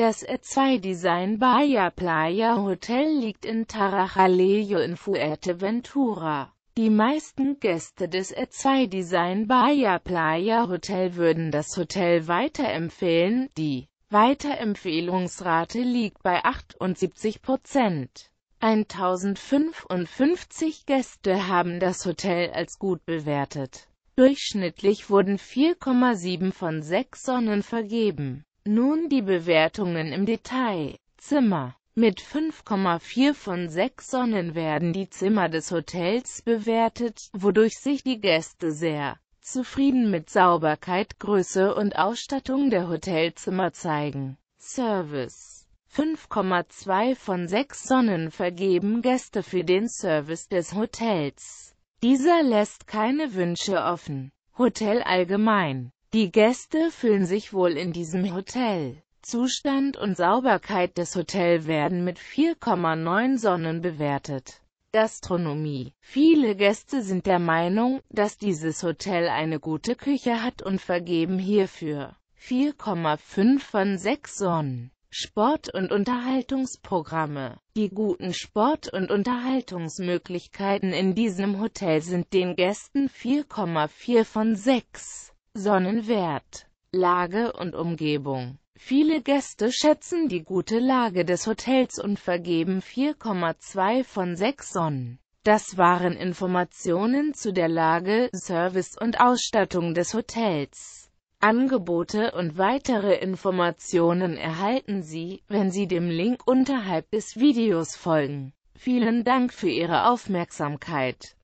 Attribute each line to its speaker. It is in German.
Speaker 1: Das E2-Design Bahia Playa Hotel liegt in Tarajalejo in Fuerteventura. Die meisten Gäste des E2-Design Bahia Playa Hotel würden das Hotel weiterempfehlen, die Weiterempfehlungsrate liegt bei 78 Prozent. 1055 Gäste haben das Hotel als gut bewertet. Durchschnittlich wurden 4,7 von 6 Sonnen vergeben. Nun die Bewertungen im Detail. Zimmer mit 5,4 von 6 Sonnen werden die Zimmer des Hotels bewertet, wodurch sich die Gäste sehr zufrieden mit Sauberkeit, Größe und Ausstattung der Hotelzimmer zeigen. Service 5,2 von 6 Sonnen vergeben Gäste für den Service des Hotels. Dieser lässt keine Wünsche offen. Hotel allgemein die Gäste fühlen sich wohl in diesem Hotel. Zustand und Sauberkeit des Hotels werden mit 4,9 Sonnen bewertet. Gastronomie Viele Gäste sind der Meinung, dass dieses Hotel eine gute Küche hat und vergeben hierfür 4,5 von 6 Sonnen. Sport- und Unterhaltungsprogramme. Die guten Sport- und Unterhaltungsmöglichkeiten in diesem Hotel sind den Gästen 4,4 von 6. Sonnenwert, Lage und Umgebung. Viele Gäste schätzen die gute Lage des Hotels und vergeben 4,2 von 6 Sonnen. Das waren Informationen zu der Lage, Service und Ausstattung des Hotels. Angebote und weitere Informationen erhalten Sie, wenn Sie dem Link unterhalb des Videos folgen. Vielen Dank für Ihre Aufmerksamkeit.